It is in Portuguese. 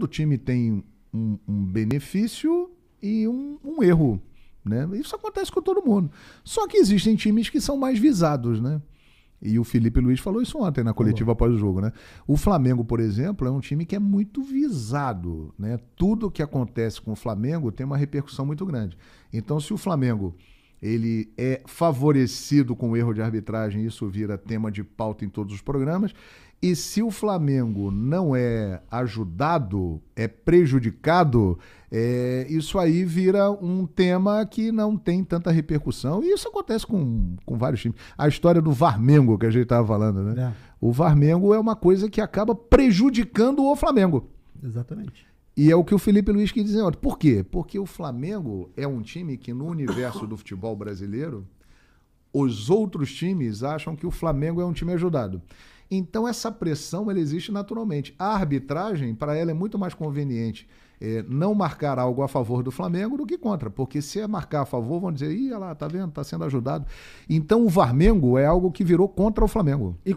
Todo time tem um, um benefício e um, um, erro. Né? Isso acontece com todo mundo. Só que existem times que são mais visados, né? E o Felipe Luiz falou isso ontem na coletiva após o jogo, né? O Flamengo, por exemplo, é um time que é muito visado, né? Tudo que acontece com o Flamengo tem uma repercussão muito grande. Então, se o Flamengo ele é favorecido com o erro de arbitragem, isso vira tema de pauta em todos os programas. E se o Flamengo não é ajudado, é prejudicado, é, isso aí vira um tema que não tem tanta repercussão. E isso acontece com, com vários times. A história do Varmengo, que a gente estava falando, né? É. O Varmengo é uma coisa que acaba prejudicando o Flamengo. Exatamente. E é o que o Felipe Luiz quis dizer ontem. Por quê? Porque o Flamengo é um time que, no universo do futebol brasileiro, os outros times acham que o Flamengo é um time ajudado. Então essa pressão ela existe naturalmente. A arbitragem, para ela, é muito mais conveniente é, não marcar algo a favor do Flamengo do que contra, porque se é marcar a favor, vão dizer, ih, olha lá, tá vendo, tá sendo ajudado. Então o Varmengo é algo que virou contra o Flamengo. E